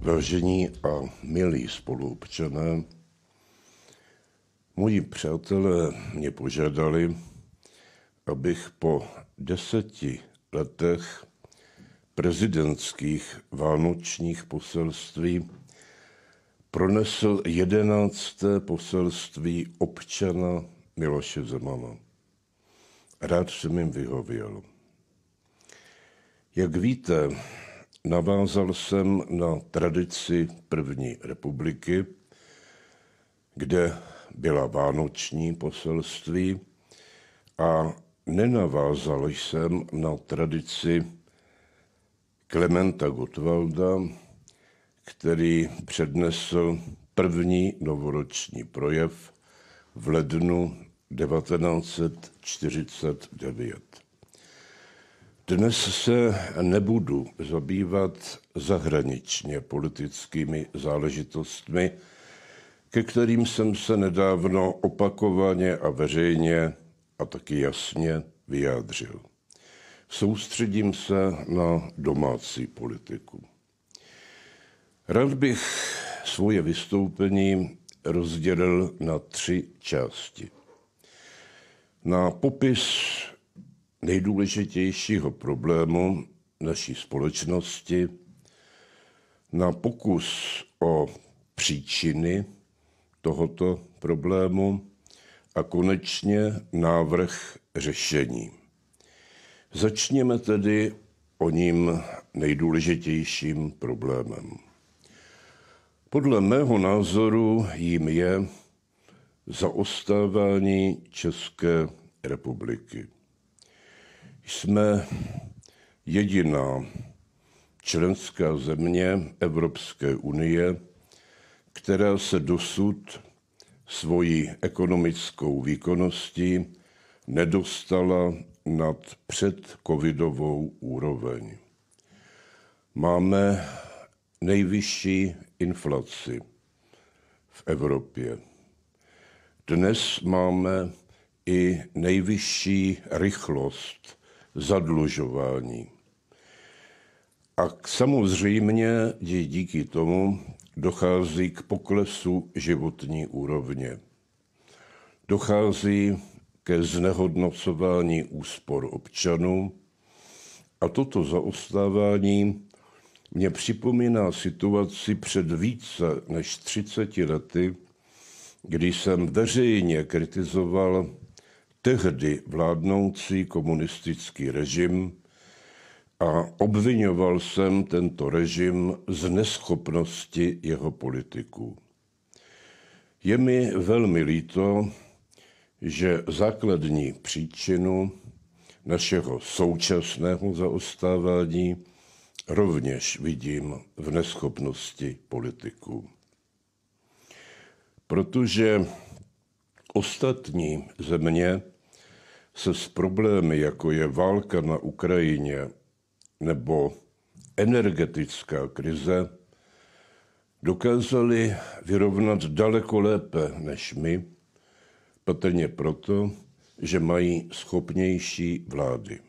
Vážení a milí spoluobčané, moji přátelé mě požádali, abych po deseti letech prezidentských vánočních poselství pronesl jedenácté poselství občana Miloše Zemana. Rád jsem jim vyhověl. Jak víte, navázal jsem na tradici první republiky, kde byla vánoční poselství a nenavázal jsem na tradici Klementa Gottwalda, který přednesl první novoroční projev v lednu 1949. Dnes se nebudu zabývat zahraničně politickými záležitostmi, ke kterým jsem se nedávno opakovaně a veřejně a taky jasně vyjádřil. Soustředím se na domácí politiku. Rád bych svoje vystoupení rozdělil na tři části na popis nejdůležitějšího problému naší společnosti, na pokus o příčiny tohoto problému a konečně návrh řešení. Začněme tedy o ním nejdůležitějším problémem. Podle mého názoru jím je zaostávání české republiky. Jsme jediná členská země Evropské unie, která se dosud svojí ekonomickou výkonností nedostala nad předcovidovou úroveň. Máme nejvyšší inflaci v Evropě. Dnes máme i nejvyšší rychlost zadlužování. A samozřejmě díky tomu dochází k poklesu životní úrovně. Dochází ke znehodnocování úspor občanů a toto zaostávání mě připomíná situaci před více než 30 lety, kdy jsem veřejně kritizoval tehdy vládnoucí komunistický režim a obvinoval jsem tento režim z neschopnosti jeho politiků. Je mi velmi líto, že základní příčinu našeho současného zaostávání rovněž vidím v neschopnosti politiků. Protože Ostatní země se s problémy, jako je válka na Ukrajině nebo energetická krize, dokázali vyrovnat daleko lépe než my, patrně proto, že mají schopnější vlády.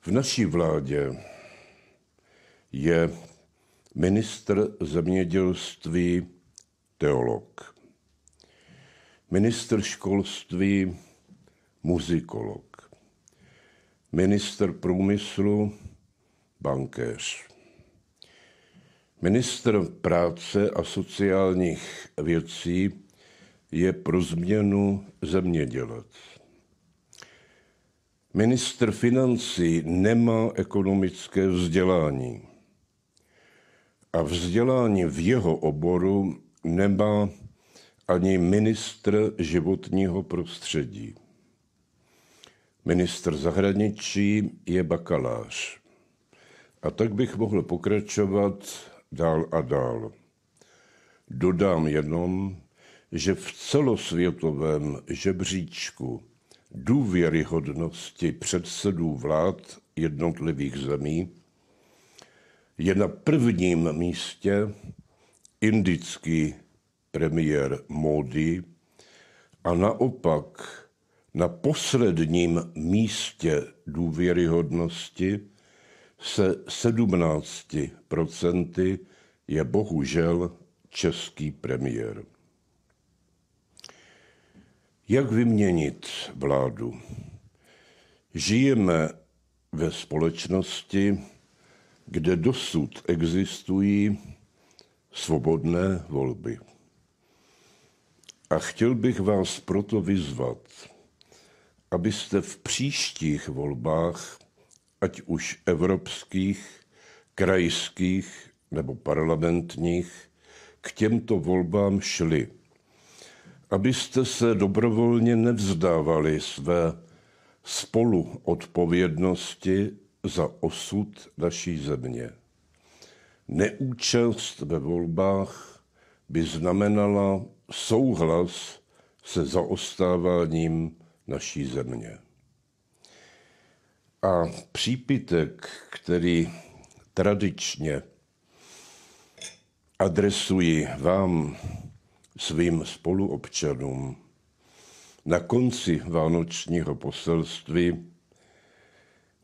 V naší vládě je ministr zemědělství teolog ministr školství muzikolog, ministr průmyslu bankéř, ministr práce a sociálních věcí je pro změnu zemědělec. Ministr financí nemá ekonomické vzdělání a vzdělání v jeho oboru nemá ani ministr životního prostředí. Ministr zahraničí je bakalář. A tak bych mohl pokračovat dál a dál. Dodám jenom, že v celosvětovém žebříčku důvěryhodnosti předsedů vlád jednotlivých zemí je na prvním místě indický premiér Modi a naopak na posledním místě důvěryhodnosti se 17 je bohužel český premiér. Jak vyměnit vládu? Žijeme ve společnosti, kde dosud existují svobodné volby. A chtěl bych vás proto vyzvat, abyste v příštích volbách, ať už evropských, krajských nebo parlamentních, k těmto volbám šli. Abyste se dobrovolně nevzdávali své spoluodpovědnosti za osud naší země. Neúčast ve volbách by znamenala souhlas se zaostáváním naší země. A přípitek, který tradičně adresuji vám, svým spoluobčanům, na konci vánočního poselství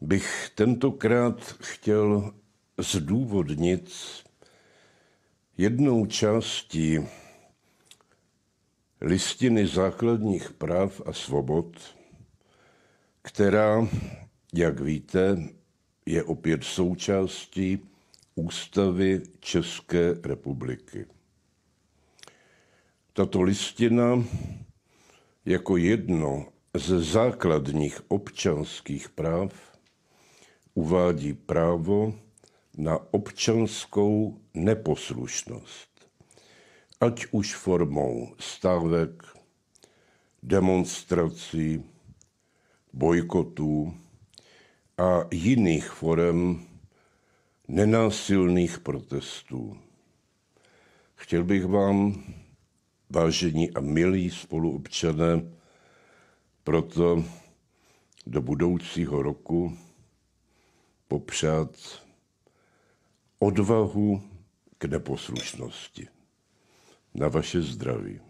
bych tentokrát chtěl zdůvodnit jednou částí listiny základních práv a svobod, která, jak víte, je opět součástí Ústavy České republiky. Tato listina jako jedno ze základních občanských práv uvádí právo na občanskou neposlušnost ať už formou stávek, demonstrací, bojkotů a jiných forem nenásilných protestů. Chtěl bych vám, vážení a milí spoluobčané, proto do budoucího roku popřát odvahu k neposlušnosti. Na wasie zdrowie.